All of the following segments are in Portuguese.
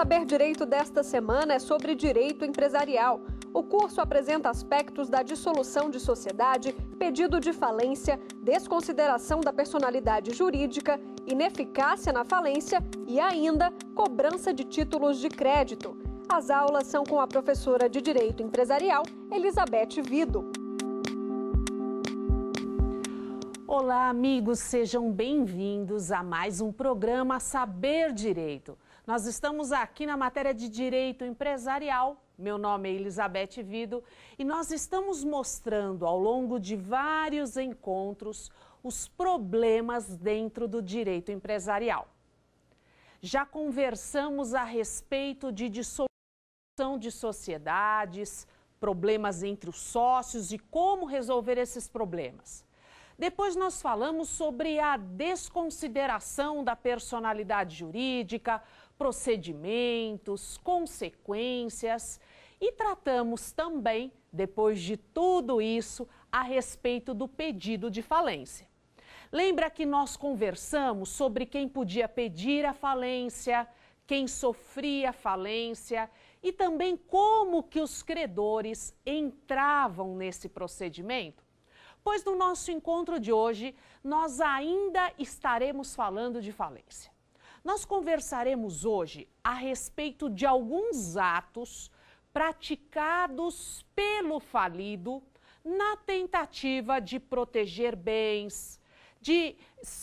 Saber Direito desta semana é sobre direito empresarial. O curso apresenta aspectos da dissolução de sociedade, pedido de falência, desconsideração da personalidade jurídica, ineficácia na falência e ainda cobrança de títulos de crédito. As aulas são com a professora de Direito Empresarial, Elizabeth Vido. Olá, amigos, sejam bem-vindos a mais um programa Saber Direito. Nós estamos aqui na matéria de direito empresarial. Meu nome é Elizabeth Vido e nós estamos mostrando ao longo de vários encontros os problemas dentro do direito empresarial. Já conversamos a respeito de dissolução de sociedades, problemas entre os sócios e como resolver esses problemas. Depois nós falamos sobre a desconsideração da personalidade jurídica, procedimentos, consequências e tratamos também, depois de tudo isso, a respeito do pedido de falência. Lembra que nós conversamos sobre quem podia pedir a falência, quem sofria falência e também como que os credores entravam nesse procedimento? Pois no nosso encontro de hoje, nós ainda estaremos falando de falência. Nós conversaremos hoje a respeito de alguns atos praticados pelo falido na tentativa de proteger bens, de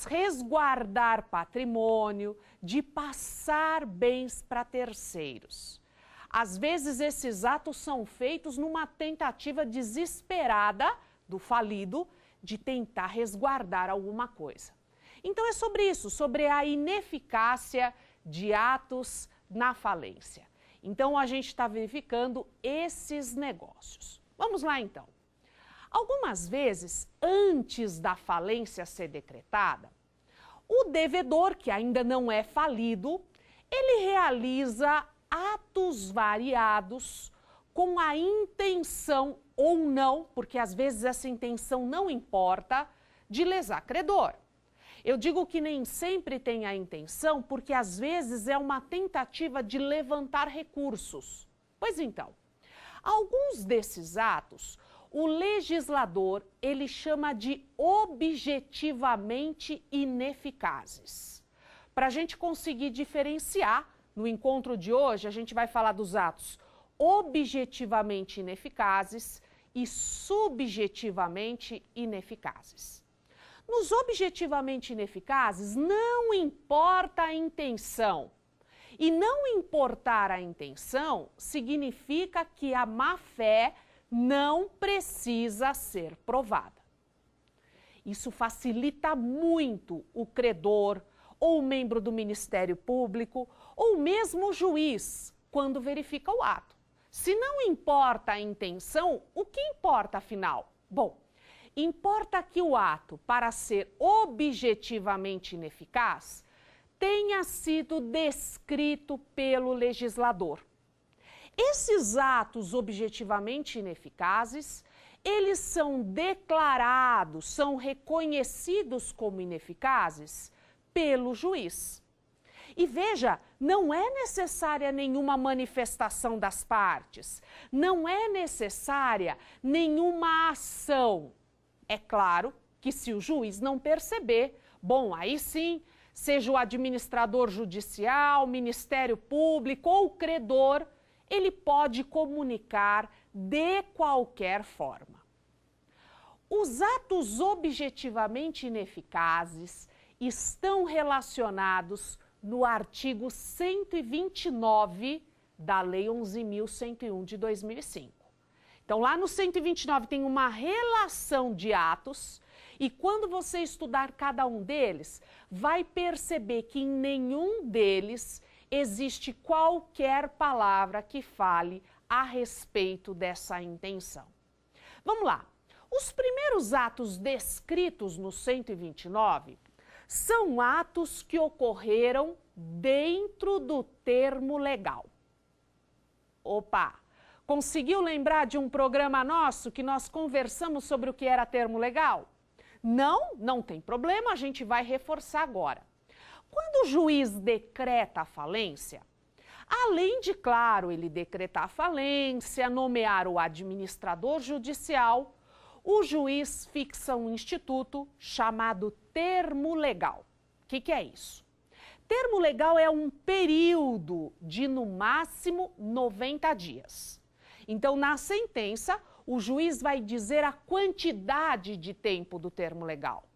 resguardar patrimônio, de passar bens para terceiros. Às vezes, esses atos são feitos numa tentativa desesperada do falido de tentar resguardar alguma coisa. Então é sobre isso, sobre a ineficácia de atos na falência. Então a gente está verificando esses negócios. Vamos lá então. Algumas vezes, antes da falência ser decretada, o devedor, que ainda não é falido, ele realiza atos variados com a intenção ou não, porque às vezes essa intenção não importa, de lesar credor. Eu digo que nem sempre tem a intenção, porque às vezes é uma tentativa de levantar recursos. Pois então, alguns desses atos o legislador ele chama de objetivamente ineficazes. Para a gente conseguir diferenciar, no encontro de hoje a gente vai falar dos atos objetivamente ineficazes e subjetivamente ineficazes. Nos objetivamente ineficazes, não importa a intenção. E não importar a intenção significa que a má fé não precisa ser provada. Isso facilita muito o credor, ou o membro do Ministério Público, ou mesmo o juiz, quando verifica o ato. Se não importa a intenção, o que importa afinal? Bom, importa que o ato, para ser objetivamente ineficaz, tenha sido descrito pelo legislador. Esses atos objetivamente ineficazes, eles são declarados, são reconhecidos como ineficazes pelo juiz. E veja, não é necessária nenhuma manifestação das partes, não é necessária nenhuma ação. É claro que se o juiz não perceber, bom, aí sim, seja o administrador judicial, Ministério Público ou credor, ele pode comunicar de qualquer forma. Os atos objetivamente ineficazes estão relacionados no artigo 129 da Lei 11.101 de 2005. Então, lá no 129 tem uma relação de atos, e quando você estudar cada um deles, vai perceber que em nenhum deles existe qualquer palavra que fale a respeito dessa intenção. Vamos lá. Os primeiros atos descritos no 129 são atos que ocorreram dentro do termo legal. Opa! Conseguiu lembrar de um programa nosso que nós conversamos sobre o que era termo legal? Não, não tem problema, a gente vai reforçar agora. Quando o juiz decreta a falência, além de, claro, ele decretar a falência, nomear o administrador judicial, o juiz fixa um instituto chamado termo legal. O que, que é isso? Termo legal é um período de, no máximo, 90 dias. Então, na sentença, o juiz vai dizer a quantidade de tempo do termo legal.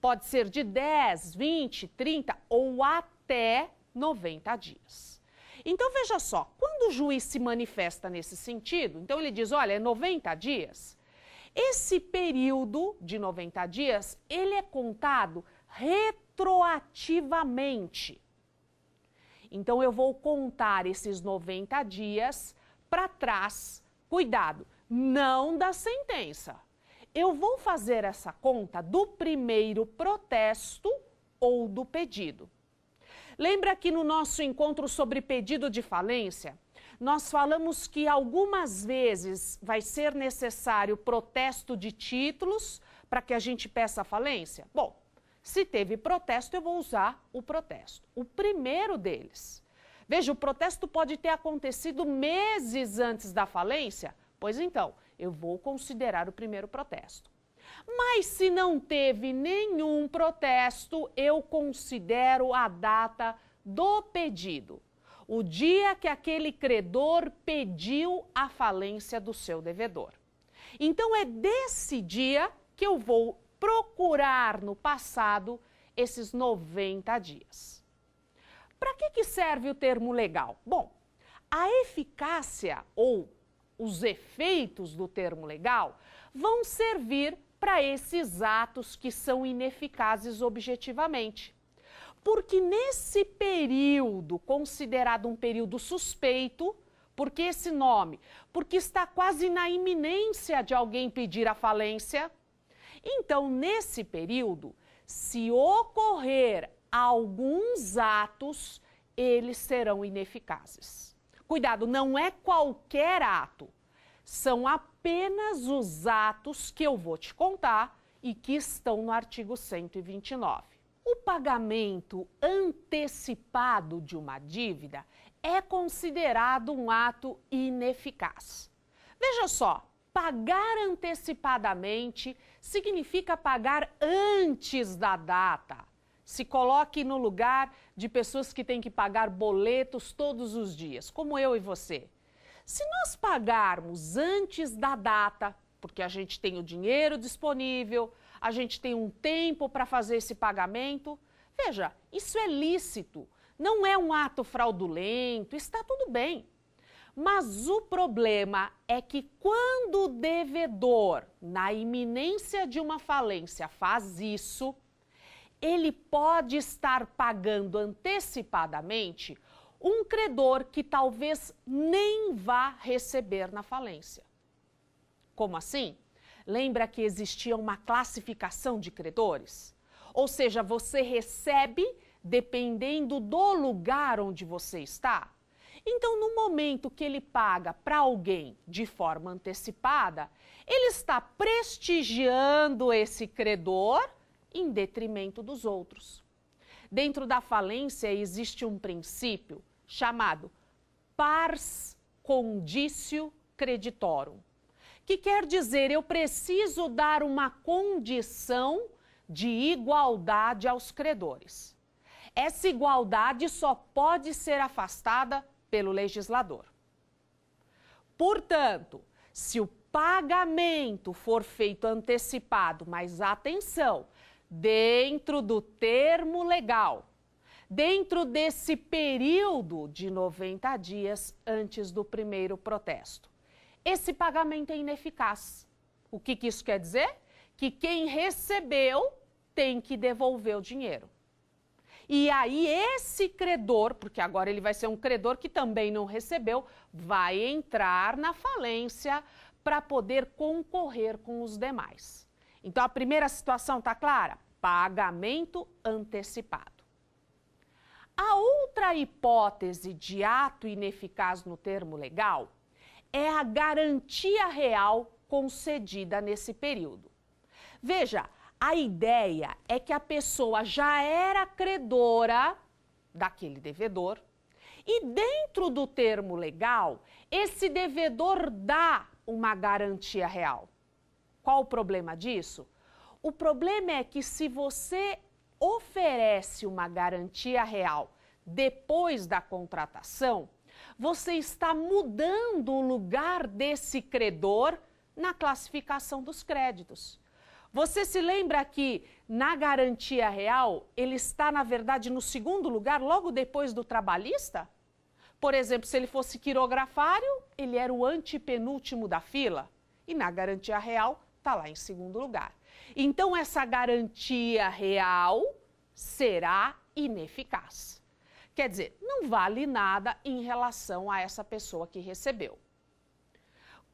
Pode ser de 10, 20, 30 ou até 90 dias. Então, veja só, quando o juiz se manifesta nesse sentido, então ele diz: olha, é 90 dias. Esse período de 90 dias, ele é contado retroativamente. Então eu vou contar esses 90 dias para trás, cuidado, não da sentença. Eu vou fazer essa conta do primeiro protesto ou do pedido. Lembra que no nosso encontro sobre pedido de falência, nós falamos que algumas vezes vai ser necessário protesto de títulos para que a gente peça falência? Bom, se teve protesto, eu vou usar o protesto, o primeiro deles. Veja, o protesto pode ter acontecido meses antes da falência. Pois então, eu vou considerar o primeiro protesto. Mas se não teve nenhum protesto, eu considero a data do pedido, o dia que aquele credor pediu a falência do seu devedor. Então é desse dia que eu vou procurar no passado esses 90 dias. Para que, que serve o termo legal? Bom, a eficácia ou os efeitos do termo legal vão servir para esses atos que são ineficazes objetivamente. Porque nesse período, considerado um período suspeito, por que esse nome? Porque está quase na iminência de alguém pedir a falência. Então, nesse período, se ocorrer alguns atos eles serão ineficazes. Cuidado, não é qualquer ato, são apenas os atos que eu vou te contar e que estão no artigo 129. O pagamento antecipado de uma dívida é considerado um ato ineficaz. Veja só, pagar antecipadamente significa pagar antes da data se coloque no lugar de pessoas que têm que pagar boletos todos os dias, como eu e você. Se nós pagarmos antes da data, porque a gente tem o dinheiro disponível, a gente tem um tempo para fazer esse pagamento, veja, isso é lícito, não é um ato fraudulento, está tudo bem. Mas o problema é que quando o devedor, na iminência de uma falência, faz isso, ele pode estar pagando antecipadamente um credor que talvez nem vá receber na falência. Como assim? Lembra que existia uma classificação de credores? Ou seja, você recebe dependendo do lugar onde você está. Então, no momento que ele paga para alguém de forma antecipada, ele está prestigiando esse credor em detrimento dos outros. Dentro da falência existe um princípio chamado pars condicio creditorum, que quer dizer eu preciso dar uma condição de igualdade aos credores. Essa igualdade só pode ser afastada pelo legislador. Portanto, se o pagamento for feito antecipado, mas atenção, dentro do termo legal, dentro desse período de 90 dias antes do primeiro protesto. Esse pagamento é ineficaz. O que, que isso quer dizer? Que quem recebeu tem que devolver o dinheiro. E aí, esse credor, porque agora ele vai ser um credor que também não recebeu, vai entrar na falência para poder concorrer com os demais. Então, a primeira situação está clara? Pagamento antecipado. A outra hipótese de ato ineficaz no termo legal é a garantia real concedida nesse período. Veja, a ideia é que a pessoa já era credora daquele devedor e, dentro do termo legal, esse devedor dá uma garantia real. Qual o problema disso? O problema é que se você oferece uma garantia real depois da contratação, você está mudando o lugar desse credor na classificação dos créditos. Você se lembra que na garantia real ele está, na verdade, no segundo lugar, logo depois do trabalhista? Por exemplo, se ele fosse quirografário, ele era o antepenúltimo da fila. E na garantia real, está lá em segundo lugar. Então, essa garantia real será ineficaz. Quer dizer, não vale nada em relação a essa pessoa que recebeu.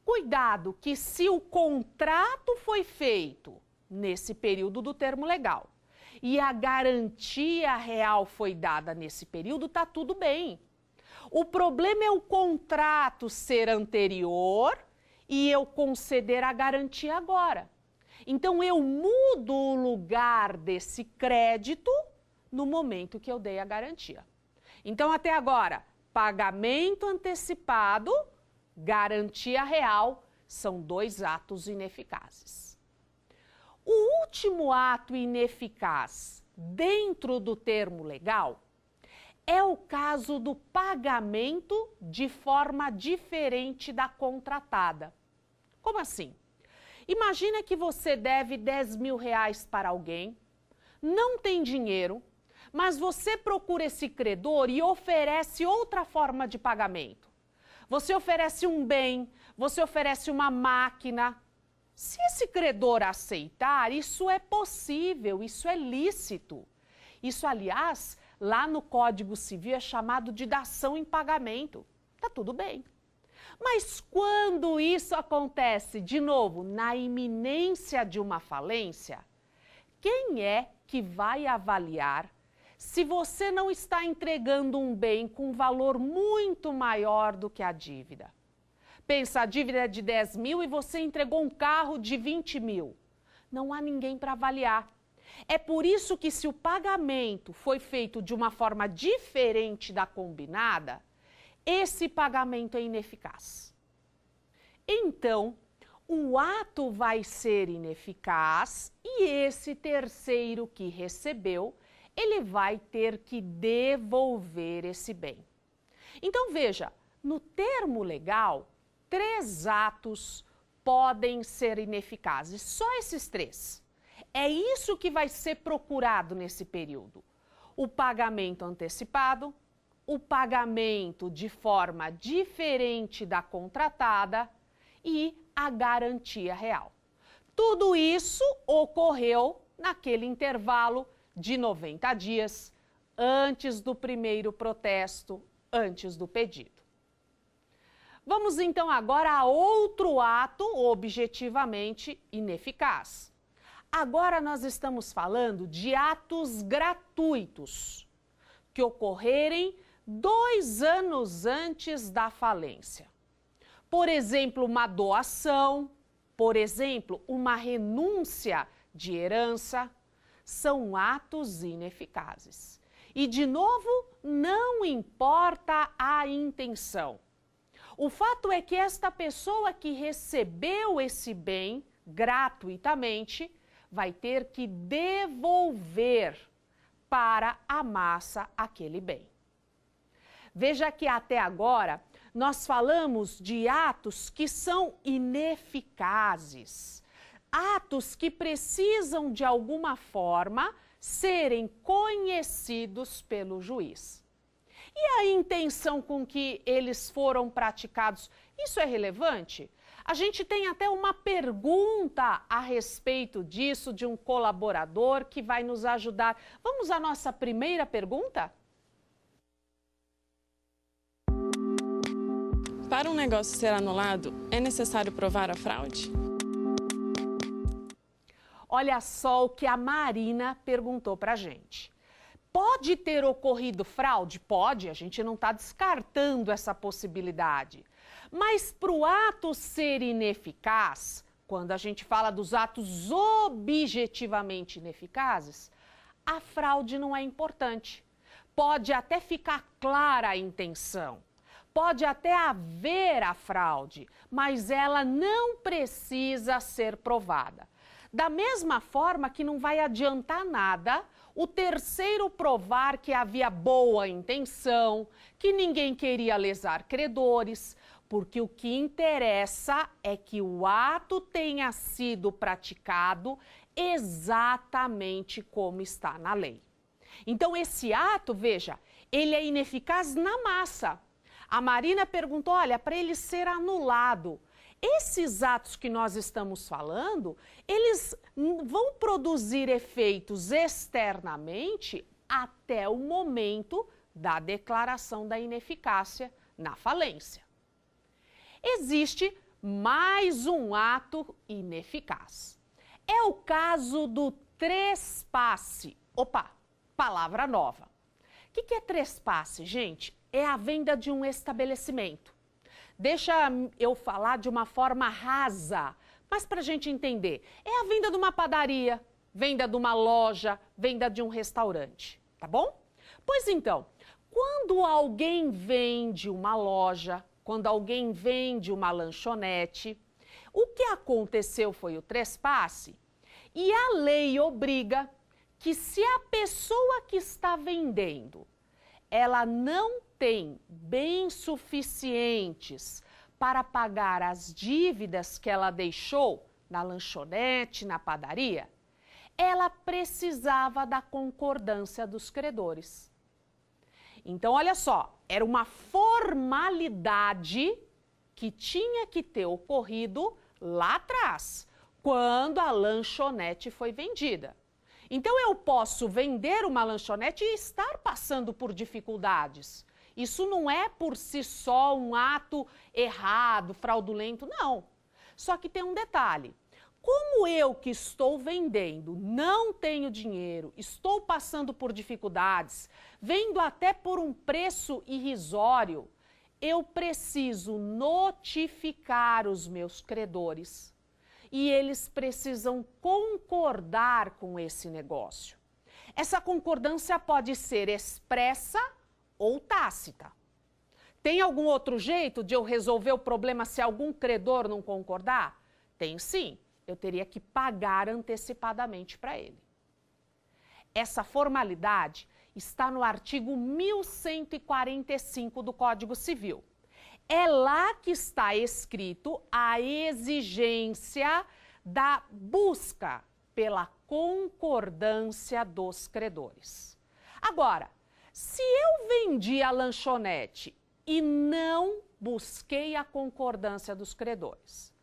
Cuidado que se o contrato foi feito nesse período do termo legal e a garantia real foi dada nesse período, tá tudo bem. O problema é o contrato ser anterior e eu conceder a garantia agora. Então eu mudo o lugar desse crédito no momento que eu dei a garantia. Então até agora, pagamento antecipado, garantia real, são dois atos ineficazes. O último ato ineficaz dentro do termo legal é o caso do pagamento de forma diferente da contratada. Como assim? Imagina que você deve 10 mil reais para alguém, não tem dinheiro, mas você procura esse credor e oferece outra forma de pagamento. Você oferece um bem, você oferece uma máquina. Se esse credor aceitar, isso é possível, isso é lícito. Isso, aliás, Lá no Código Civil é chamado de dação em pagamento. Tá tudo bem. Mas quando isso acontece, de novo, na iminência de uma falência, quem é que vai avaliar se você não está entregando um bem com valor muito maior do que a dívida? Pensa, a dívida é de 10 mil e você entregou um carro de 20 mil. Não há ninguém para avaliar. É por isso que, se o pagamento foi feito de uma forma diferente da combinada, esse pagamento é ineficaz. Então, o ato vai ser ineficaz e esse terceiro que recebeu, ele vai ter que devolver esse bem. Então veja, no termo legal, três atos podem ser ineficazes, só esses três. É isso que vai ser procurado nesse período: o pagamento antecipado, o pagamento de forma diferente da contratada e a garantia real. Tudo isso ocorreu naquele intervalo de 90 dias antes do primeiro protesto, antes do pedido. Vamos então agora a outro ato objetivamente ineficaz Agora nós estamos falando de atos gratuitos que ocorrerem dois anos antes da falência. Por exemplo, uma doação, por exemplo, uma renúncia de herança, são atos ineficazes. E, de novo, não importa a intenção. O fato é que esta pessoa que recebeu esse bem gratuitamente vai ter que devolver para a massa aquele bem. Veja que até agora nós falamos de atos que são ineficazes, atos que precisam de alguma forma serem conhecidos pelo juiz. E a intenção com que eles foram praticados, isso é relevante? A gente tem até uma pergunta a respeito disso de um colaborador que vai nos ajudar. Vamos à nossa primeira pergunta? Para um negócio ser anulado, é necessário provar a fraude? Olha só o que a Marina perguntou para a gente. Pode ter ocorrido fraude? Pode, a gente não está descartando essa possibilidade. Mas para o ato ser ineficaz, quando a gente fala dos atos objetivamente ineficazes, a fraude não é importante. Pode até ficar clara a intenção, pode até haver a fraude, mas ela não precisa ser provada. Da mesma forma que não vai adiantar nada o terceiro provar que havia boa intenção, que ninguém queria lesar credores, porque o que interessa é que o ato tenha sido praticado exatamente como está na lei. Então, esse ato, veja, ele é ineficaz na massa. A Marina perguntou: olha, para ele ser anulado, esses atos que nós estamos falando, eles vão produzir efeitos externamente até o momento da declaração da ineficácia na falência existe mais um ato ineficaz. É o caso do trespasse. Opa, palavra nova. O que, que é trespasse, gente? É a venda de um estabelecimento. Deixa eu falar de uma forma rasa, mas para a gente entender. É a venda de uma padaria, venda de uma loja, venda de um restaurante, tá bom? Pois então, quando alguém vende uma loja, quando alguém vende uma lanchonete. O que aconteceu foi o trespasse. E a lei obriga que se a pessoa que está vendendo, ela não tem bens suficientes para pagar as dívidas que ela deixou na lanchonete, na padaria, ela precisava da concordância dos credores. Então, olha só, era uma formalidade que tinha que ter ocorrido lá atrás, quando a lanchonete foi vendida. Então, eu posso vender uma lanchonete e estar passando por dificuldades. Isso não é por si só um ato errado, fraudulento, não. Só que tem um detalhe. Como eu que estou vendendo não tenho dinheiro, estou passando por dificuldades, vendo até por um preço irrisório, eu preciso notificar os meus credores e eles precisam concordar com esse negócio. Essa concordância pode ser expressa ou tácita. Tem algum outro jeito de eu resolver o problema se algum credor não concordar? Tem sim. Eu teria que pagar antecipadamente para ele. Essa formalidade está no artigo 1145 do Código Civil. É lá que está escrito a exigência da busca pela concordância dos credores. Agora, se eu vendi a lanchonete e não busquei a concordância dos credores,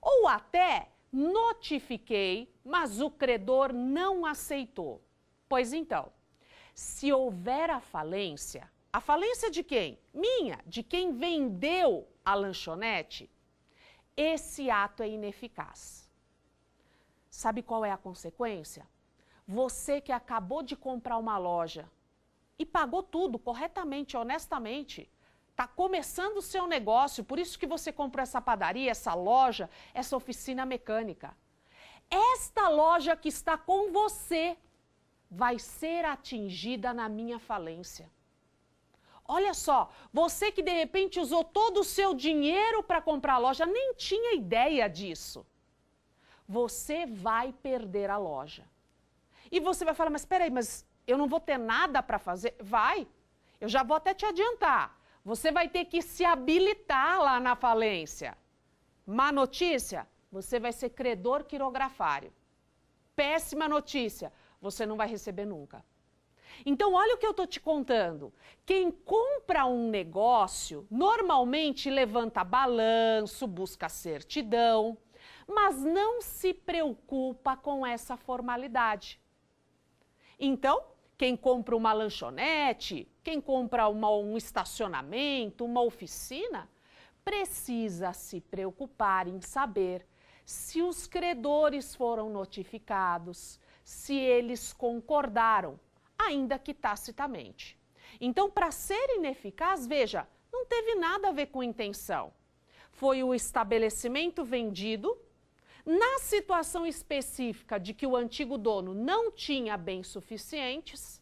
ou até notifiquei, mas o credor não aceitou, pois então, se houver a falência, a falência de quem? Minha, de quem vendeu a lanchonete, esse ato é ineficaz. Sabe qual é a consequência? Você que acabou de comprar uma loja e pagou tudo corretamente, honestamente, está começando o seu negócio, por isso que você comprou essa padaria, essa loja, essa oficina mecânica. Esta loja que está com você vai ser atingida na minha falência. Olha só, você que de repente usou todo o seu dinheiro para comprar a loja, nem tinha ideia disso. Você vai perder a loja. E você vai falar, mas peraí, mas eu não vou ter nada para fazer? Vai, eu já vou até te adiantar. Você vai ter que se habilitar lá na falência. Má notícia, você vai ser credor quirografário. Péssima notícia, você não vai receber nunca. Então, olha o que eu estou te contando. Quem compra um negócio normalmente levanta balanço, busca certidão, mas não se preocupa com essa formalidade. Então, quem compra uma lanchonete, quem compra uma, um estacionamento, uma oficina, precisa se preocupar em saber se os credores foram notificados, se eles concordaram, ainda que tacitamente. Então, para ser ineficaz, veja, não teve nada a ver com intenção. Foi o estabelecimento vendido. Na situação específica de que o antigo dono não tinha bens suficientes,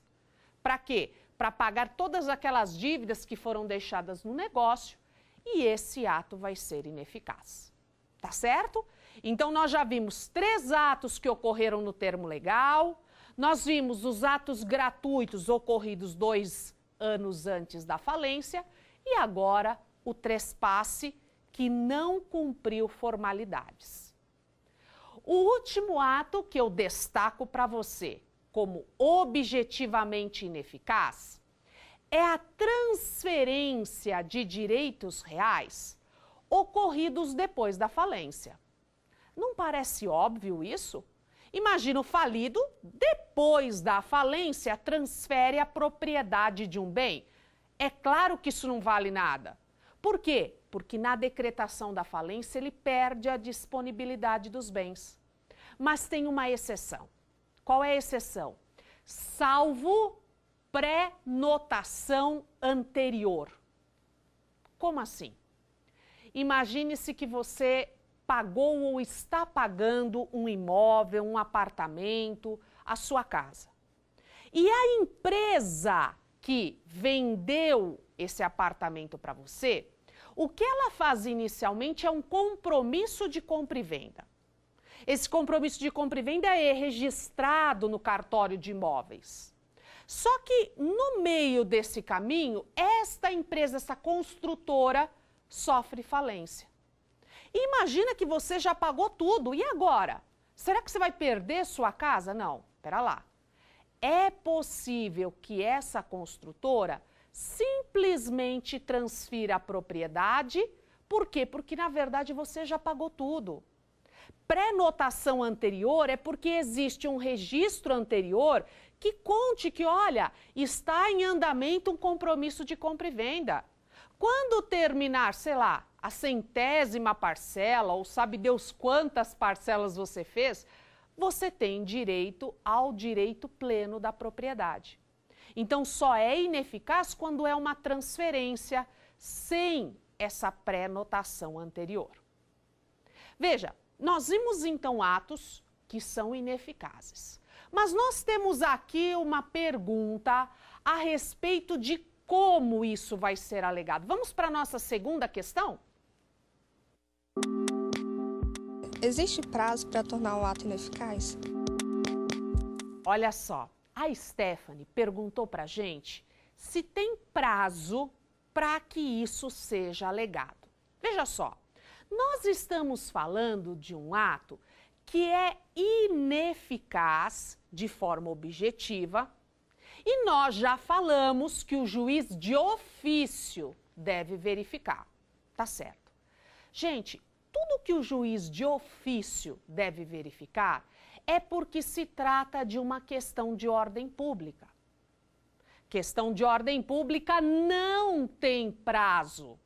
para quê? Para pagar todas aquelas dívidas que foram deixadas no negócio, e esse ato vai ser ineficaz. Tá certo? Então, nós já vimos três atos que ocorreram no termo legal, nós vimos os atos gratuitos ocorridos dois anos antes da falência e agora o trespasse que não cumpriu formalidades. O último ato que eu destaco para você como objetivamente ineficaz é a transferência de direitos reais ocorridos depois da falência. Não parece óbvio isso? Imagina o falido, depois da falência, transfere a propriedade de um bem. É claro que isso não vale nada. Por quê? Porque na decretação da falência ele perde a disponibilidade dos bens. Mas tem uma exceção. Qual é a exceção? Salvo pré-notação anterior. Como assim? Imagine-se que você pagou ou está pagando um imóvel, um apartamento, a sua casa. E a empresa que vendeu esse apartamento para você, o que ela faz inicialmente é um compromisso de compra e venda. Esse compromisso de compra e venda é registrado no cartório de imóveis. Só que no meio desse caminho, esta empresa, essa construtora, sofre falência. E imagina que você já pagou tudo, e agora? Será que você vai perder sua casa? Não, espera lá. É possível que essa construtora simplesmente transfira a propriedade. Por quê? Porque na verdade você já pagou tudo. Pré-notação anterior é porque existe um registro anterior que conte que, olha, está em andamento um compromisso de compra e venda. Quando terminar, sei lá, a centésima parcela ou sabe Deus quantas parcelas você fez, você tem direito ao direito pleno da propriedade. Então, só é ineficaz quando é uma transferência sem essa pré-notação anterior. Veja, nós vimos então atos que são ineficazes. Mas nós temos aqui uma pergunta a respeito de como isso vai ser alegado. Vamos para a nossa segunda questão? Existe prazo para tornar um ato ineficaz? Olha só, a Stephanie perguntou para gente se tem prazo para que isso seja alegado. Veja só, nós estamos falando de um ato que é ineficaz de forma objetiva e nós já falamos que o juiz de ofício deve verificar. Tá certo. Gente, tudo que o juiz de ofício deve verificar é porque se trata de uma questão de ordem pública. Questão de ordem pública não tem prazo.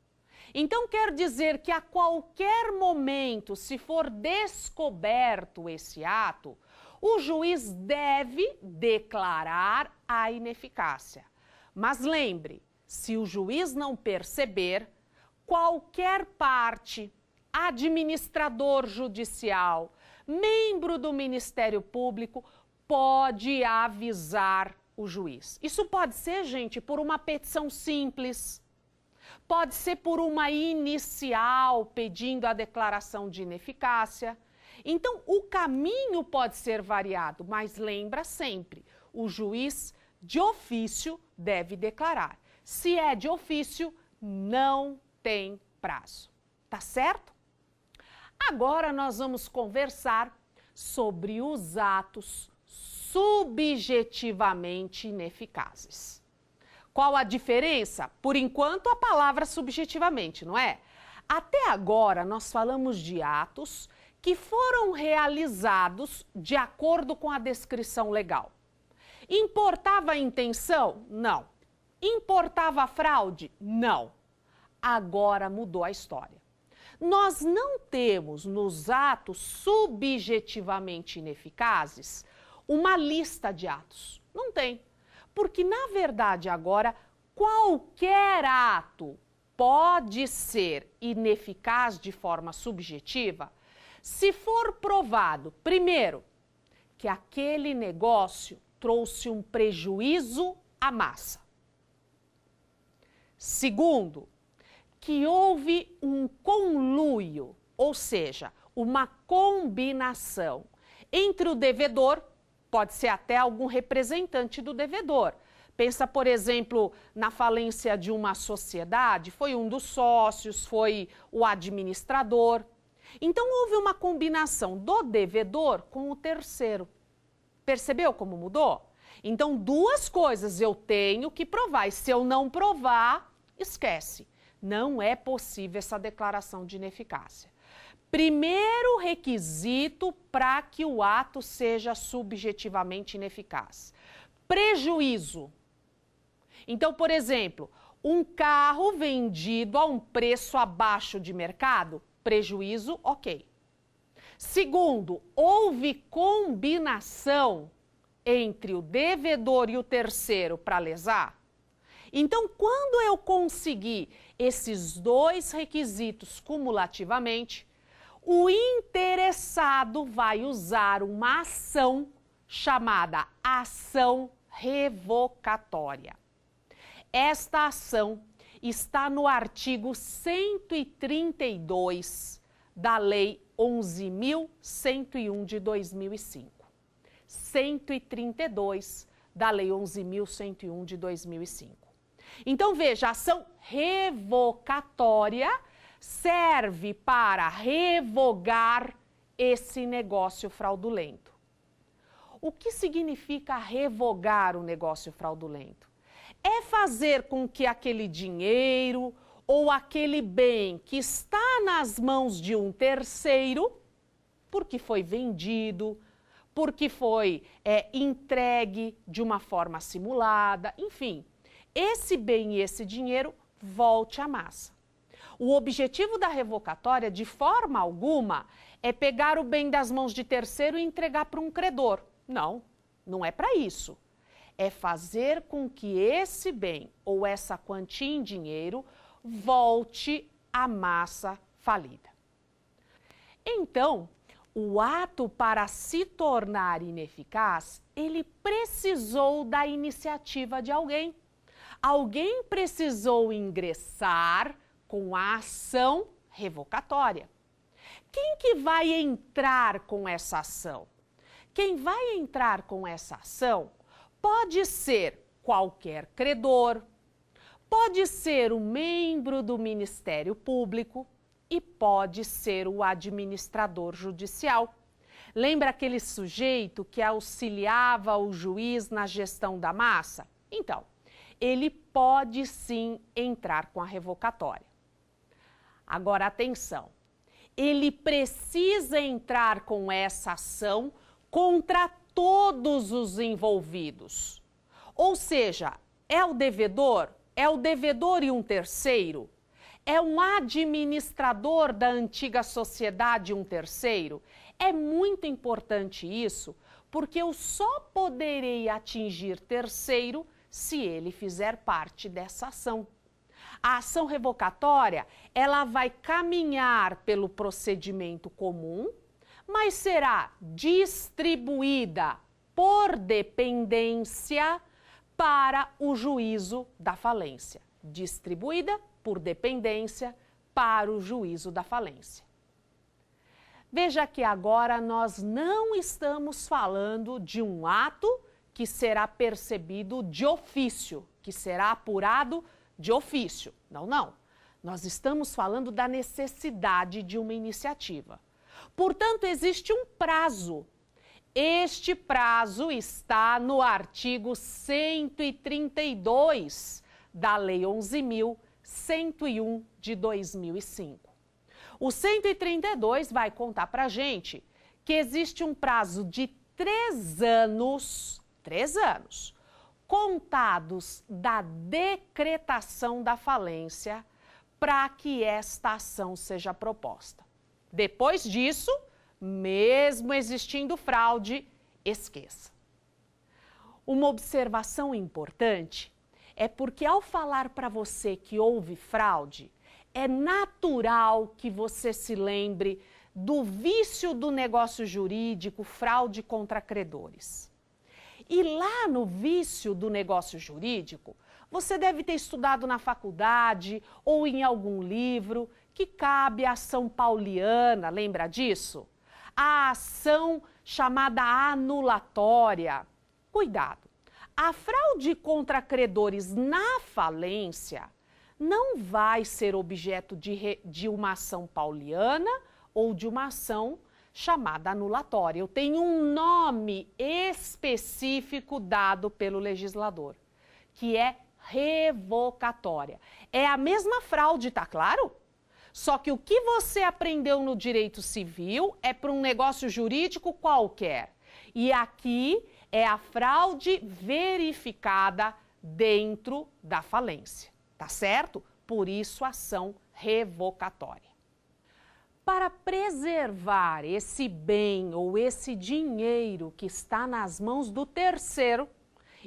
Então quer dizer que a qualquer momento, se for descoberto esse ato, o juiz deve declarar a ineficácia. Mas lembre, se o juiz não perceber, qualquer parte, administrador judicial, membro do Ministério Público, pode avisar o juiz. Isso pode ser, gente, por uma petição simples. Pode ser por uma inicial pedindo a declaração de ineficácia. Então, o caminho pode ser variado, mas lembra sempre, o juiz de ofício deve declarar. Se é de ofício, não tem prazo. Tá certo? Agora nós vamos conversar sobre os atos subjetivamente ineficazes. Qual a diferença? Por enquanto, a palavra subjetivamente, não é? Até agora, nós falamos de atos que foram realizados de acordo com a descrição legal. Importava a intenção? Não. Importava a fraude? Não. Agora mudou a história. Nós não temos nos atos subjetivamente ineficazes uma lista de atos. Não tem. Porque, na verdade, agora qualquer ato pode ser ineficaz de forma subjetiva se for provado, primeiro, que aquele negócio trouxe um prejuízo à massa. Segundo, que houve um conluio, ou seja, uma combinação entre o devedor, pode ser até algum representante do devedor. Pensa, por exemplo, na falência de uma sociedade, foi um dos sócios, foi o administrador. Então houve uma combinação do devedor com o terceiro. Percebeu como mudou? Então, duas coisas eu tenho que provar, e se eu não provar, esquece não é possível essa declaração de ineficácia. Primeiro requisito para que o ato seja subjetivamente ineficaz: prejuízo. Então, por exemplo, um carro vendido a um preço abaixo de mercado, prejuízo, ok. Segundo, houve combinação entre o devedor e o terceiro para lesar? Então, quando eu conseguir esses dois requisitos cumulativamente, o interessado vai usar uma ação chamada ação revocatória. Esta ação está no artigo 132 da Lei 11.101 de 2005. 132 da Lei 11.101 de 2005. Então veja, a ação revocatória serve para revogar esse negócio fraudulento. O que significa revogar o negócio fraudulento? É fazer com que aquele dinheiro ou aquele bem que está nas mãos de um terceiro, porque foi vendido, porque foi é, entregue de uma forma simulada, enfim, esse bem e esse dinheiro volte à massa. O objetivo da revocatória, de forma alguma, é pegar o bem das mãos de terceiro e entregar para um credor. Não, não é para isso. É fazer com que esse bem ou essa quantia em dinheiro volte à massa falida. Então, o ato para se tornar ineficaz, ele precisou da iniciativa de alguém alguém precisou ingressar com a ação revocatória. Quem que vai entrar com essa ação? Quem vai entrar com essa ação pode ser qualquer credor, pode ser um membro do Ministério Público e pode ser o administrador judicial. Lembra aquele sujeito que auxiliava o juiz na gestão da massa? Então, ele pode sim entrar com a revocatória. Agora, atenção, ele precisa entrar com essa ação contra todos os envolvidos. Ou seja, é o devedor, é o devedor e um terceiro, é um administrador da antiga sociedade um terceiro. É muito importante isso, porque eu só poderei atingir terceiro se ele fizer parte dessa ação. A ação revocatória, ela vai caminhar pelo procedimento comum, mas será distribuída por dependência para o juízo da falência. Distribuída por dependência para o juízo da falência. Veja que agora nós não estamos falando de um ato que será percebido de ofício, que será apurado de ofício. Não, não. Nós estamos falando da necessidade de uma iniciativa. Portanto, existe um prazo. Este prazo está no artigo 132 da Lei 11.101 de 2005. O 132 vai contar para gente que existe um prazo de três anos três anos. Contados da decretação da falência para que esta ação seja proposta. Depois disso, mesmo existindo fraude, esqueça. Uma observação importante é porque ao falar para você que houve fraude, é natural que você se lembre do vício do negócio jurídico, fraude contra credores. E lá no vício do negócio jurídico, você deve ter estudado na faculdade ou em algum livro que cabe a ação pauliana, lembra disso? A ação chamada anulatória. Cuidado. A fraude contra credores na falência não vai ser objeto de, re... de uma ação pauliana ou de uma ação chamada anulatória. Eu tenho um nome específico dado pelo legislador, que é revocatória. É a mesma fraude, tá claro? Só que o que você aprendeu no direito civil é para um negócio jurídico qualquer. E aqui é a fraude verificada dentro da falência, tá certo? Por isso, ação revocatória para preservar esse bem ou esse dinheiro que está nas mãos do terceiro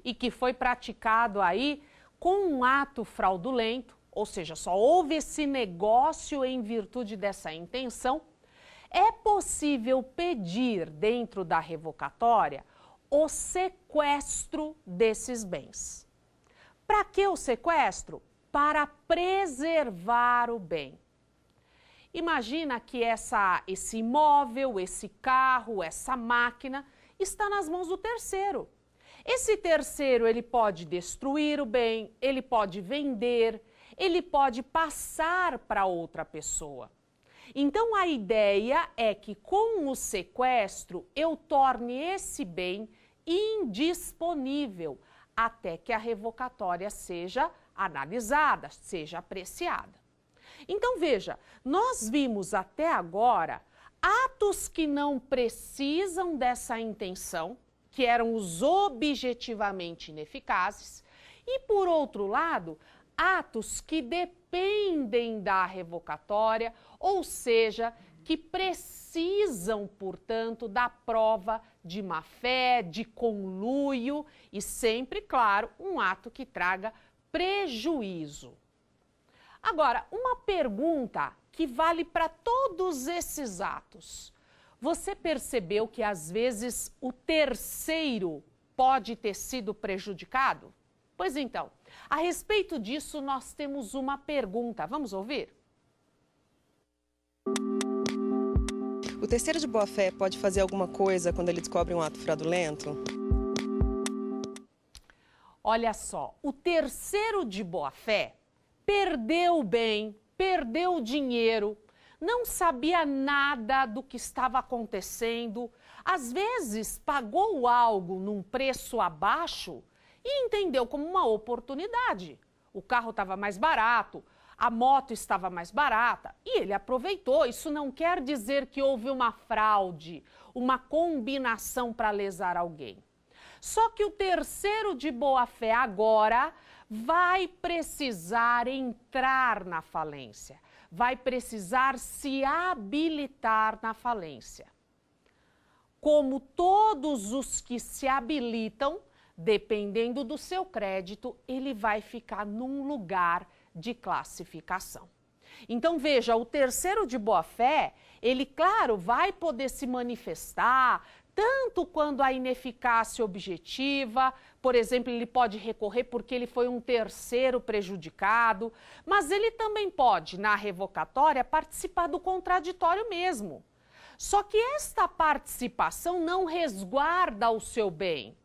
e que foi praticado aí com um ato fraudulento, ou seja, só houve esse negócio em virtude dessa intenção, é possível pedir dentro da revocatória o sequestro desses bens. Para que o sequestro? Para preservar o bem. Imagina que essa, esse imóvel, esse carro, essa máquina está nas mãos do terceiro. Esse terceiro ele pode destruir o bem, ele pode vender, ele pode passar para outra pessoa. Então a ideia é que com o sequestro eu torne esse bem indisponível até que a revocatória seja analisada, seja apreciada. Então veja, nós vimos até agora atos que não precisam dessa intenção, que eram os objetivamente ineficazes, e por outro lado, atos que dependem da revocatória, ou seja, que precisam, portanto, da prova de má-fé, de conluio e sempre, claro, um ato que traga prejuízo. Agora, uma pergunta que vale para todos esses atos. Você percebeu que às vezes o terceiro pode ter sido prejudicado? Pois então, a respeito disso, nós temos uma pergunta. Vamos ouvir? O terceiro de boa-fé pode fazer alguma coisa quando ele descobre um ato fraudulento? Olha só, o terceiro de boa-fé perdeu o bem, perdeu o dinheiro, não sabia nada do que estava acontecendo, às vezes pagou algo num preço abaixo e entendeu como uma oportunidade. O carro estava mais barato, a moto estava mais barata e ele aproveitou. Isso não quer dizer que houve uma fraude, uma combinação para lesar alguém. Só que o terceiro de boa fé agora vai precisar entrar na falência, vai precisar se habilitar na falência. Como todos os que se habilitam, dependendo do seu crédito, ele vai ficar num lugar de classificação. Então veja, o terceiro de boa fé, ele claro vai poder se manifestar, tanto quando a ineficácia é objetiva, por exemplo, ele pode recorrer porque ele foi um terceiro prejudicado, mas ele também pode, na revocatória, participar do contraditório mesmo. Só que esta participação não resguarda o seu bem.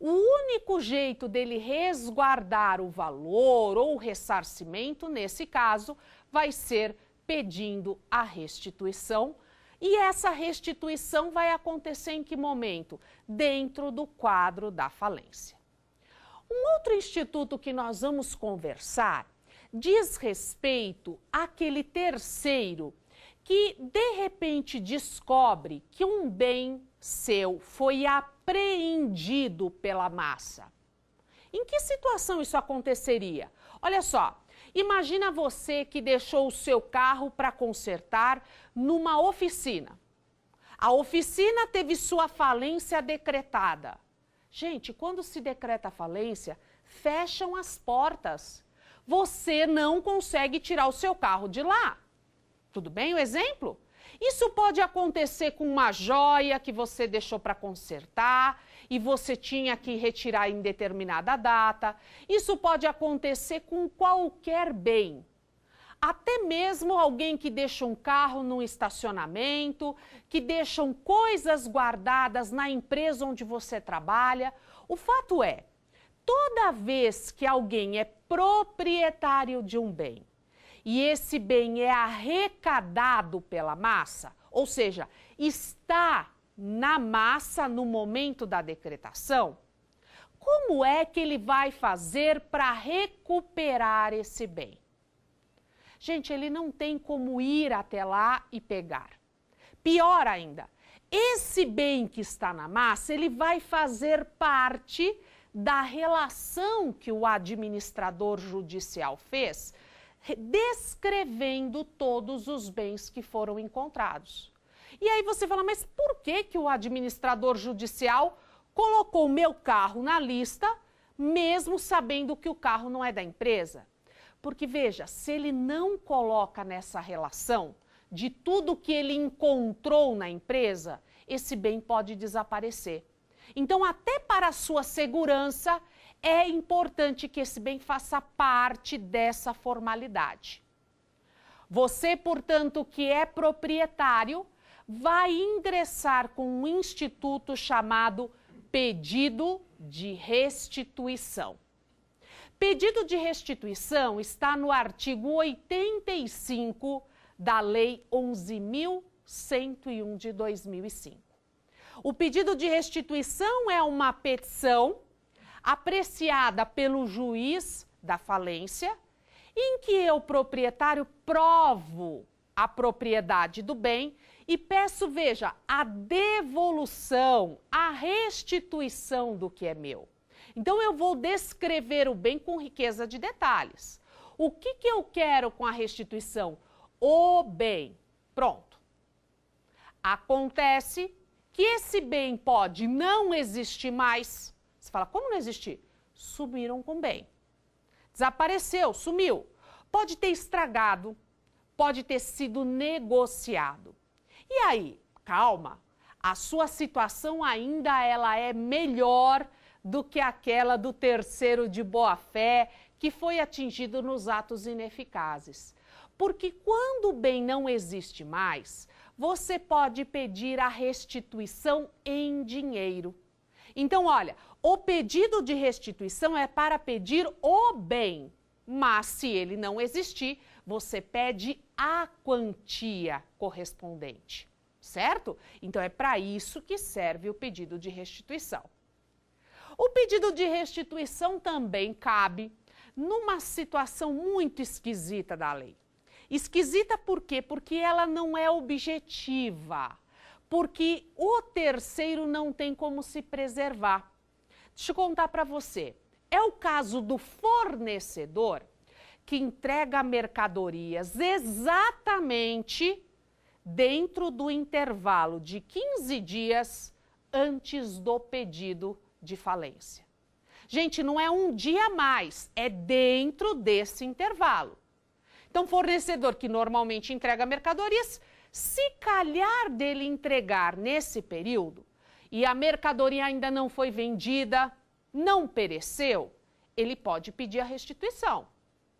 O único jeito dele resguardar o valor ou o ressarcimento, nesse caso, vai ser pedindo a restituição e essa restituição vai acontecer em que momento? Dentro do quadro da falência. Um outro instituto que nós vamos conversar diz respeito àquele terceiro que de repente descobre que um bem seu foi apreendido pela massa. Em que situação isso aconteceria? Olha só, Imagina você que deixou o seu carro para consertar numa oficina. A oficina teve sua falência decretada. Gente, quando se decreta falência, fecham as portas. Você não consegue tirar o seu carro de lá. Tudo bem o exemplo? Isso pode acontecer com uma joia que você deixou para consertar e você tinha que retirar em determinada data. Isso pode acontecer com qualquer bem. Até mesmo alguém que deixa um carro num estacionamento, que deixam coisas guardadas na empresa onde você trabalha. O fato é, toda vez que alguém é proprietário de um bem e esse bem é arrecadado pela massa, ou seja, está na massa no momento da decretação, como é que ele vai fazer para recuperar esse bem? Gente, ele não tem como ir até lá e pegar. Pior ainda, esse bem que está na massa, ele vai fazer parte da relação que o administrador judicial fez, descrevendo todos os bens que foram encontrados. E aí você fala, mas por que, que o administrador judicial colocou meu carro na lista, mesmo sabendo que o carro não é da empresa? Porque veja, se ele não coloca nessa relação de tudo que ele encontrou na empresa, esse bem pode desaparecer. Então, até para a sua segurança, é importante que esse bem faça parte dessa formalidade. Você, portanto, que é proprietário, vai ingressar com um instituto chamado pedido de restituição. Pedido de restituição está no artigo 85 da Lei 11.101 de 2005. O pedido de restituição é uma petição apreciada pelo juiz da falência, em que eu, proprietário, provo a propriedade do bem e peço, veja, a devolução, a restituição do que é meu. Então eu vou descrever o bem com riqueza de detalhes. O que, que eu quero com a restituição? O bem. Pronto. Acontece que esse bem pode não existir mais. Você fala, como não existir? Sumiram com bem. Desapareceu, sumiu. Pode ter estragado, pode ter sido negociado. E aí, calma, a sua situação ainda ela é melhor do que aquela do terceiro de boa-fé que foi atingido nos atos ineficazes. Porque quando o bem não existe mais, você pode pedir a restituição em dinheiro. Então, olha, o pedido de restituição é para pedir o bem, mas se ele não existir, você pede a quantia correspondente, certo? Então é para isso que serve o pedido de restituição. O pedido de restituição também cabe numa situação muito esquisita da lei. Esquisita por quê? Porque ela não é objetiva, porque o terceiro não tem como se preservar. Deixa eu contar para você. É o caso do fornecedor que entrega mercadorias exatamente dentro do intervalo de 15 dias antes do pedido de falência. Gente, não é um dia a mais, é dentro desse intervalo. Então, fornecedor que normalmente entrega mercadorias, se calhar dele entregar nesse período e a mercadoria ainda não foi vendida, não pereceu, ele pode pedir a restituição.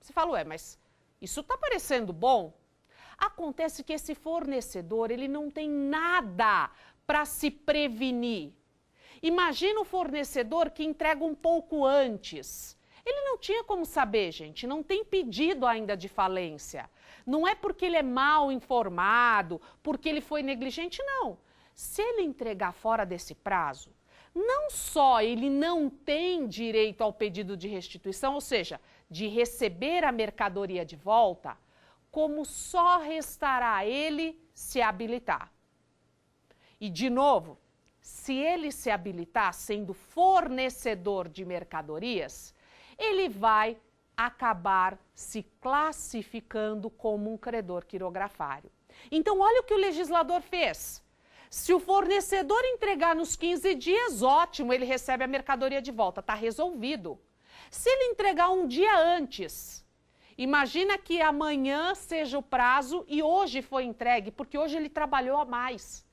Você fala, ué, mas isso está parecendo bom? Acontece que esse fornecedor, ele não tem nada para se prevenir. Imagina o fornecedor que entrega um pouco antes. Ele não tinha como saber, gente, não tem pedido ainda de falência. Não é porque ele é mal informado, porque ele foi negligente, não. Se ele entregar fora desse prazo, não só ele não tem direito ao pedido de restituição, ou seja, de receber a mercadoria de volta, como só restará a ele se habilitar. E, de novo, se ele se habilitar sendo fornecedor de mercadorias, ele vai acabar se classificando como um credor quirografário. Então, olha o que o legislador fez. Se o fornecedor entregar nos 15 dias, ótimo, ele recebe a mercadoria de volta, está resolvido. Se ele entregar um dia antes, imagina que amanhã seja o prazo e hoje foi entregue, porque hoje ele trabalhou a mais.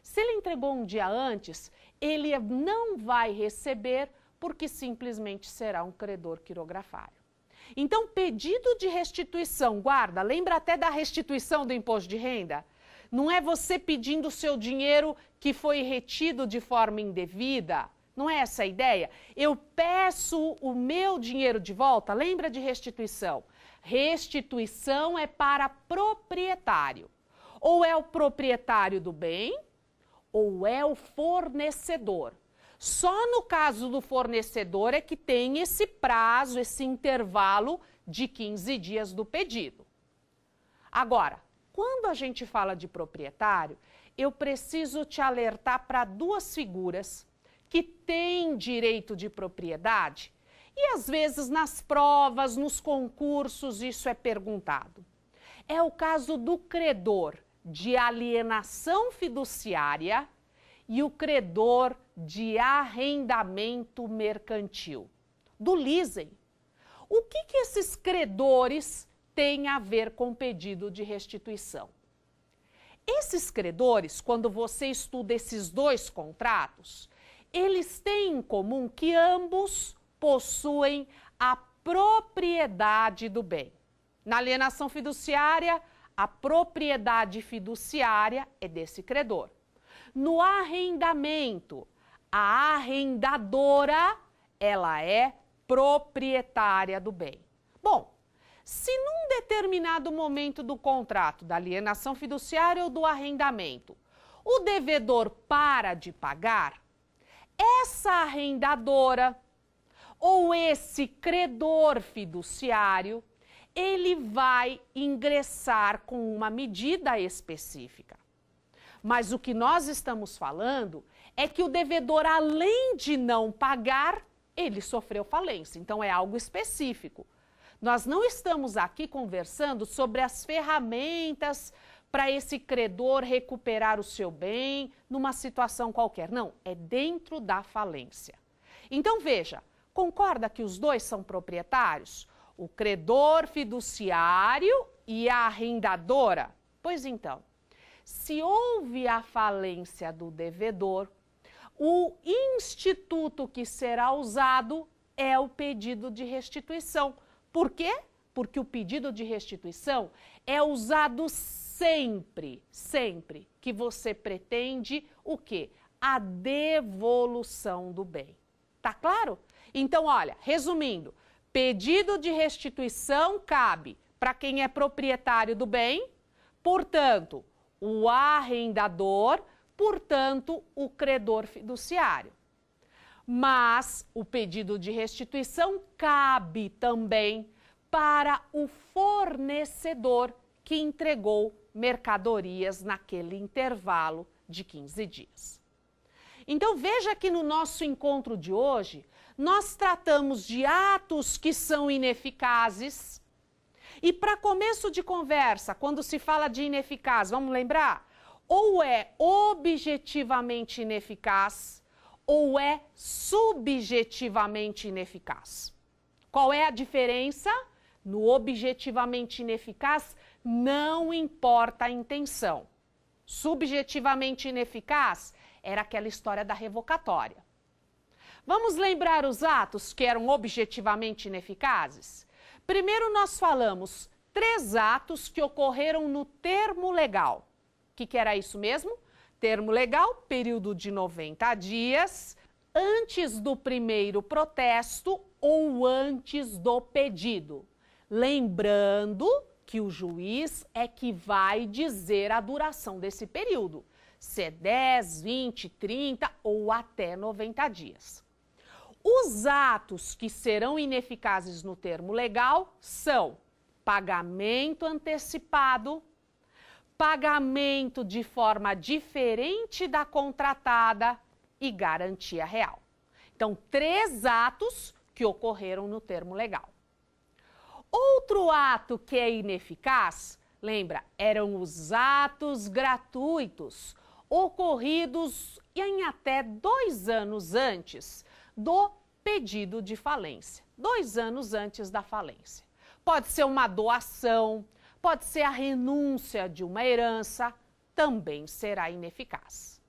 Se ele entregou um dia antes, ele não vai receber, porque simplesmente será um credor quirografário. Então, pedido de restituição, guarda, lembra até da restituição do imposto de renda? Não é você pedindo o seu dinheiro que foi retido de forma indevida. Não é essa a ideia? Eu peço o meu dinheiro de volta, lembra de restituição? Restituição é para proprietário. Ou é o proprietário do bem, ou é o fornecedor. Só no caso do fornecedor é que tem esse prazo, esse intervalo de 15 dias do pedido. Agora, quando a gente fala de proprietário, eu preciso te alertar para duas figuras que têm direito de propriedade? E às vezes nas provas, nos concursos, isso é perguntado. É o caso do credor de alienação fiduciária e o credor de arrendamento mercantil, do leasing. O que, que esses credores têm a ver com pedido de restituição? Esses credores, quando você estuda esses dois contratos, eles têm em comum que ambos possuem a propriedade do bem. Na alienação fiduciária, a propriedade fiduciária é desse credor. No arrendamento, a arrendadora, ela é proprietária do bem. Bom, se num determinado momento do contrato da alienação fiduciária ou do arrendamento, o devedor para de pagar, essa arrendadora ou esse credor fiduciário, ele vai ingressar com uma medida específica. Mas o que nós estamos falando é que o devedor, além de não pagar, ele sofreu falência. Então é algo específico. Nós não estamos aqui conversando sobre as ferramentas para esse credor recuperar o seu bem numa situação qualquer. Não, é dentro da falência. Então veja, concorda que os dois são proprietários? O credor fiduciário e a arrendadora? Pois então, se houve a falência do devedor, o instituto que será usado é o pedido de restituição. Por quê? Porque o pedido de restituição é usado sempre, sempre que você pretende o quê? A devolução do bem. Tá claro? Então, olha, resumindo, pedido de restituição cabe para quem é proprietário do bem, portanto, o arrendador, portanto, o credor fiduciário. Mas o pedido de restituição cabe também para o fornecedor que entregou mercadorias naquele intervalo de 15 dias. Então veja que no nosso encontro de hoje, nós tratamos de atos que são ineficazes. E para começo de conversa, quando se fala de ineficaz, vamos lembrar? Ou é objetivamente ineficaz, ou é subjetivamente ineficaz. Qual é a diferença? No objetivamente ineficaz, não importa a intenção. Subjetivamente ineficaz era aquela história da revocatória. Vamos lembrar os atos que eram objetivamente ineficazes? Primeiro, nós falamos três atos que ocorreram no termo legal. O que, que era isso mesmo? Termo legal, período de 90 dias, antes do primeiro protesto ou antes do pedido. Lembrando que o juiz é que vai dizer a duração desse período, se é 10, 20, 30 ou até 90 dias. Os atos que serão ineficazes no termo legal são pagamento antecipado, pagamento de forma diferente da contratada e garantia real. Então, três atos que ocorreram no termo legal. Outro ato que é ineficaz, lembra, eram os atos gratuitos, ocorridos em até dois anos antes do pedido de falência. Dois anos antes da falência. Pode ser uma doação, pode ser a renúncia de uma herança, também será ineficaz.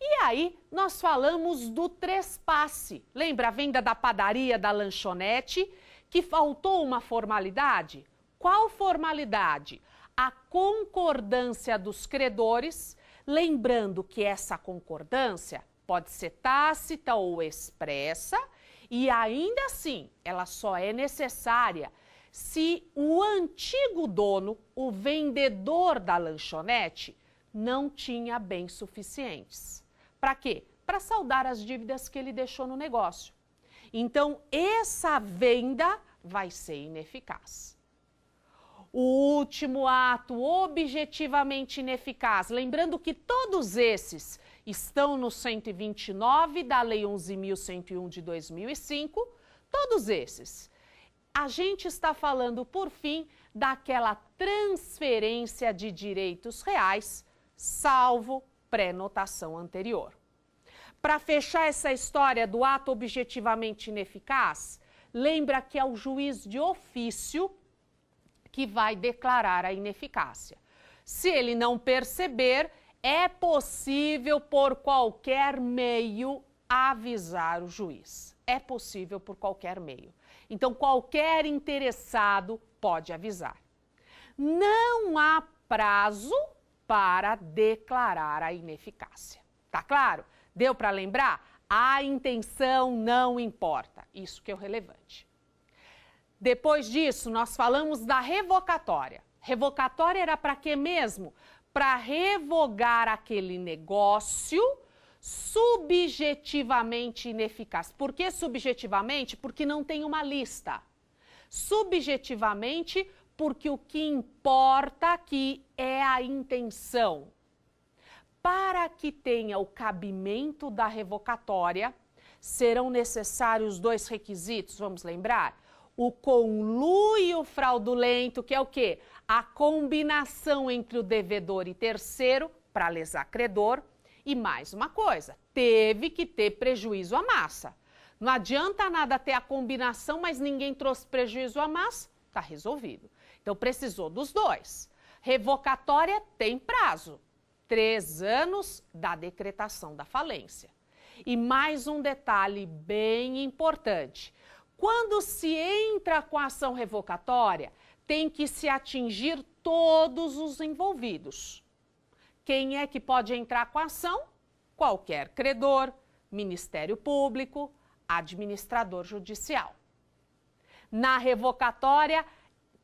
E aí, nós falamos do trespasse. Lembra a venda da padaria, da lanchonete que faltou uma formalidade? Qual formalidade? A concordância dos credores, lembrando que essa concordância pode ser tácita ou expressa, e ainda assim ela só é necessária se o antigo dono, o vendedor da lanchonete, não tinha bens suficientes. Para quê? Para saldar as dívidas que ele deixou no negócio. Então, essa venda vai ser ineficaz. O último ato objetivamente ineficaz, lembrando que todos esses estão no 129 da Lei 11.101 de 2005, todos esses. A gente está falando, por fim, daquela transferência de direitos reais, salvo pré-notação anterior. Para fechar essa história do ato objetivamente ineficaz, lembra que é o juiz de ofício que vai declarar a ineficácia. Se ele não perceber, é possível por qualquer meio avisar o juiz. É possível por qualquer meio. Então, qualquer interessado pode avisar. Não há prazo para declarar a ineficácia. Tá claro? Deu para lembrar? A intenção não importa. Isso que é o relevante. Depois disso, nós falamos da revocatória. Revocatória era para quê mesmo? Para revogar aquele negócio subjetivamente ineficaz. Por que subjetivamente? Porque não tem uma lista. Subjetivamente, porque o que importa aqui é a intenção, para que tenha o cabimento da revocatória, serão necessários dois requisitos, vamos lembrar? O conluio fraudulento, que é o quê? A combinação entre o devedor e terceiro para lesar credor. E mais uma coisa, teve que ter prejuízo à massa. Não adianta nada ter a combinação, mas ninguém trouxe prejuízo à massa, está resolvido. Então precisou dos dois. Revocatória tem prazo três anos da decretação da falência. E mais um detalhe bem importante: quando se entra com a ação revocatória, tem que se atingir todos os envolvidos. Quem é que pode entrar com a ação? Qualquer credor, Ministério Público, administrador judicial. Na revocatória,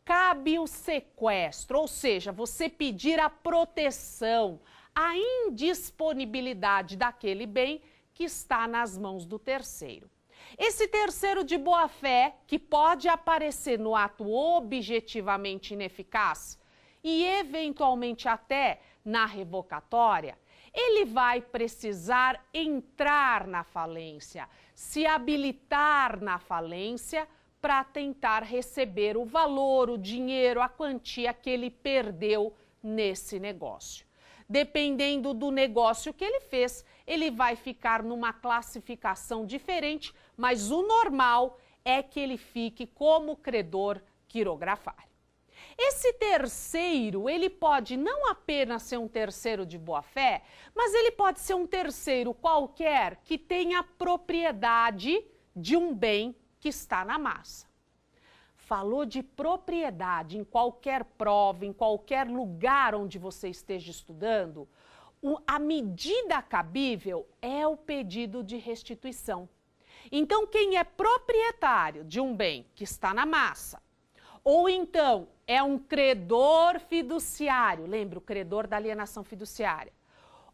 cabe o sequestro, ou seja, você pedir a proteção, a indisponibilidade daquele bem que está nas mãos do terceiro. Esse terceiro de boa-fé, que pode aparecer no ato objetivamente ineficaz e eventualmente até na revocatória, ele vai precisar entrar na falência, se habilitar na falência para tentar receber o valor, o dinheiro, a quantia que ele perdeu nesse negócio. Dependendo do negócio que ele fez, ele vai ficar numa classificação diferente, mas o normal é que ele fique como credor quirografário. Esse terceiro, ele pode não apenas ser um terceiro de boa-fé, mas ele pode ser um terceiro qualquer que tenha propriedade de um bem que está na massa. Falou de propriedade em qualquer prova, em qualquer lugar onde você esteja estudando, a medida cabível é o pedido de restituição. Então, quem é proprietário de um bem que está na massa, ou então é um credor fiduciário, lembra o credor da alienação fiduciária,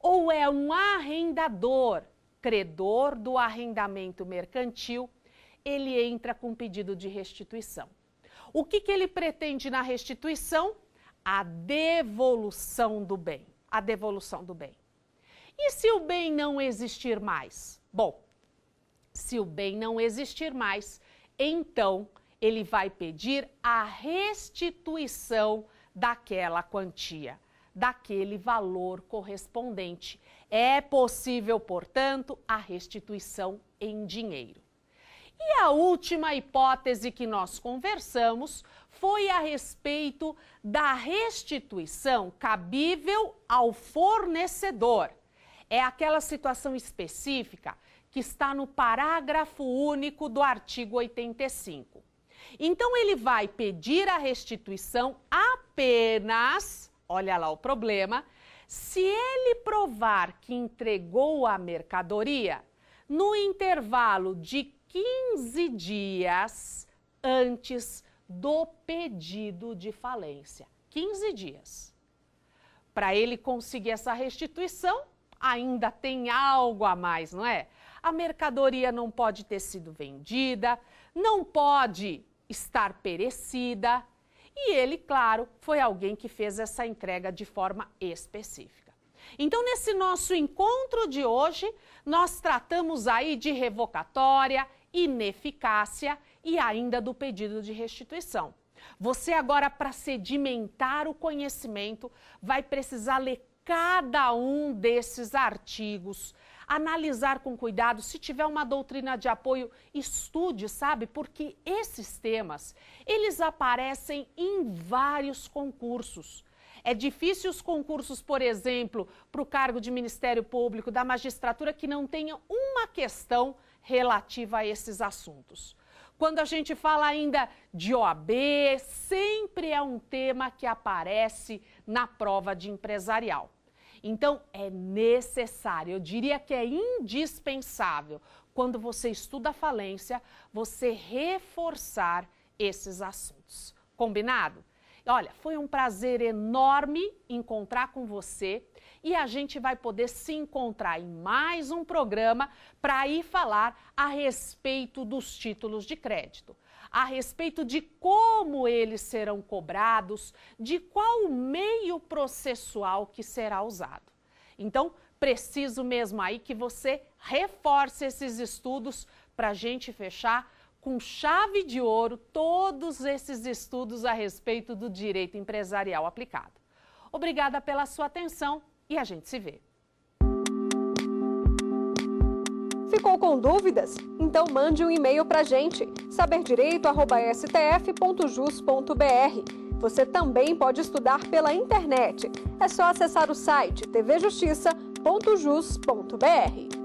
ou é um arrendador, credor do arrendamento mercantil, ele entra com pedido de restituição. O que, que ele pretende na restituição? A devolução do bem. A devolução do bem. E se o bem não existir mais? Bom, se o bem não existir mais, então ele vai pedir a restituição daquela quantia, daquele valor correspondente. É possível, portanto, a restituição em dinheiro. E a última hipótese que nós conversamos foi a respeito da restituição cabível ao fornecedor. É aquela situação específica que está no parágrafo único do artigo 85. Então, ele vai pedir a restituição apenas, olha lá o problema, se ele provar que entregou a mercadoria no intervalo de 15 dias antes do pedido de falência. 15 dias. Para ele conseguir essa restituição, ainda tem algo a mais, não é? A mercadoria não pode ter sido vendida, não pode estar perecida. E ele, claro, foi alguém que fez essa entrega de forma específica. Então, nesse nosso encontro de hoje, nós tratamos aí de revocatória, ineficácia e ainda do pedido de restituição. Você agora, para sedimentar o conhecimento, vai precisar ler cada um desses artigos, analisar com cuidado. Se tiver uma doutrina de apoio, estude, sabe? Porque esses temas, eles aparecem em vários concursos. É difícil os concursos, por exemplo, para o cargo de Ministério Público, da magistratura, que não tenha uma questão relativa a esses assuntos. Quando a gente fala ainda de OAB, sempre é um tema que aparece na prova de empresarial. Então, é necessário, eu diria que é indispensável, quando você estuda a falência, você reforçar esses assuntos. Combinado? Olha, foi um prazer enorme encontrar com você e a gente vai poder se encontrar em mais um programa para ir falar a respeito dos títulos de crédito, a respeito de como eles serão cobrados, de qual meio processual que será usado. Então, preciso mesmo aí que você reforce esses estudos para a gente fechar com chave de ouro todos esses estudos a respeito do direito empresarial aplicado. Obrigada pela sua atenção e a gente se vê. Ficou com dúvidas? Então mande um e-mail para a gente, saberdireito.stf.jus.br. Você também pode estudar pela internet. É só acessar o site tvjustiça.jus.br.